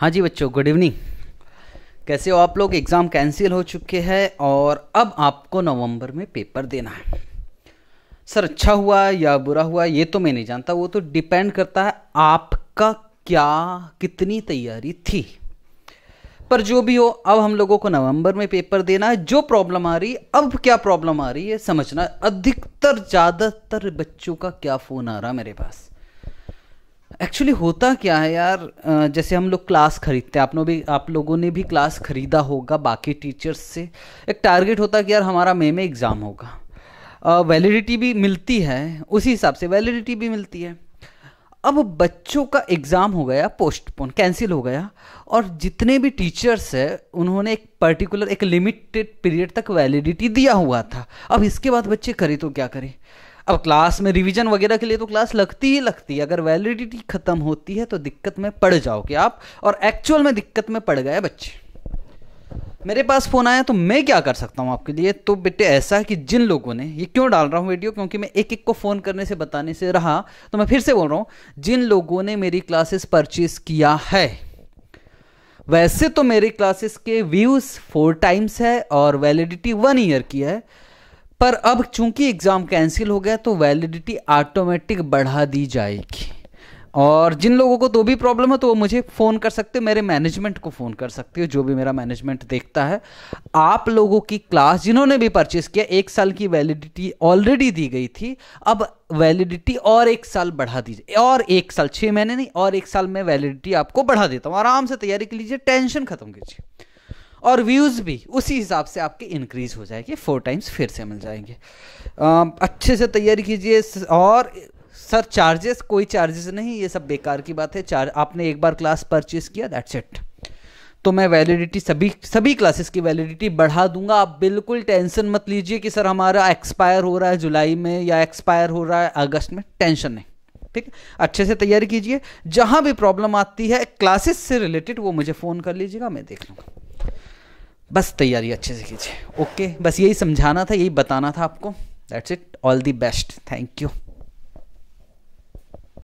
हाँ जी बच्चों good evening कैसे हो आप लोग एग्ज़ाम कैंसिल हो चुके हैं और अब आपको नवंबर में पेपर देना है सर अच्छा हुआ या बुरा हुआ ये तो मैं नहीं जानता वो तो डिपेंड करता है आपका क्या कितनी तैयारी थी पर जो भी हो अब हम लोगों को नवंबर में पेपर देना है जो प्रॉब्लम आ रही अब क्या प्रॉब्लम आ रही है समझना अधिकतर ज़्यादातर बच्चों का क्या फ़ोन आ रहा मेरे पास एक्चुअली होता क्या है यार जैसे हम लोग क्लास खरीदते हैं आप लोग भी आप लोगों ने भी क्लास खरीदा होगा बाकी टीचर्स से एक टारगेट होता है कि यार हमारा मई में एग्ज़ाम होगा वैलिडिटी भी मिलती है उसी हिसाब से वैलिडिटी भी मिलती है अब बच्चों का एग्ज़ाम हो गया पोस्टपोन कैंसिल हो गया और जितने भी टीचर्स हैं उन्होंने एक पर्टिकुलर एक लिमिटेड पीरियड तक वैलिडिटी दिया हुआ था अब इसके बाद बच्चे करें तो क्या करें अब क्लास में रिवीजन वगैरह के लिए तो क्लास लगती ही लगती है अगर वैलिडिटी ख़त्म होती है तो दिक्कत में पड़ जाओगे आप और एक्चुअल में दिक्कत में पड़ गए बच्चे मेरे पास फ़ोन आया तो मैं क्या कर सकता हूँ आपके लिए तो बेटे ऐसा है कि जिन लोगों ने ये क्यों डाल रहा हूँ वीडियो क्योंकि मैं एक एक को फ़ोन करने से बताने से रहा तो मैं फिर से बोल रहा हूँ जिन लोगों ने मेरी क्लासेस परचेज़ किया है वैसे तो मेरी क्लासेस के व्यूज़ फोर टाइम्स है और वैलिडिटी वन ईयर की है पर अब चूंकि एग्ज़ाम कैंसिल हो गया तो वैलिडिटी ऑटोमेटिक बढ़ा दी जाएगी और जिन लोगों को तो भी प्रॉब्लम है तो वो मुझे फ़ोन कर सकते हो मेरे मैनेजमेंट को फ़ोन कर सकते हो जो भी मेरा मैनेजमेंट देखता है आप लोगों की क्लास जिन्होंने भी परचेस किया एक साल की वैलिडिटी ऑलरेडी दी गई थी अब वैलिडिटी और एक साल बढ़ा दीजिए और एक साल छः महीने नहीं और एक साल में वैलिडिटी आपको बढ़ा देता हूँ आराम से तैयारी के लीजिए टेंशन खत्म कीजिए और व्यूज़ भी उसी हिसाब से आपके इंक्रीज हो जाएंगे फोर टाइम्स फिर से मिल जाएंगे अच्छे से तैयारी कीजिए और सर चार्जेस कोई चार्जेस नहीं ये सब बेकार की बात है चार आपने एक बार क्लास परचेस किया दैट्स इट तो मैं वैलिडिटी सभी सभी क्लासेस की वैलिडिटी बढ़ा दूंगा आप बिल्कुल टेंशन मत लीजिए कि सर हमारा एक्सपायर हो रहा है जुलाई में या एक्सपायर हो रहा है अगस्त में टेंशन नहीं ठीक है अच्छे से तैयारी कीजिए जहां भी प्रॉब्लम आती है क्लासेस से रिलेटेड वो मुझे फ़ोन कर लीजिएगा मैं देख लूंगा बस तैयारी अच्छे से कीजिए ओके बस यही समझाना था यही बताना था आपको that's it all the best thank you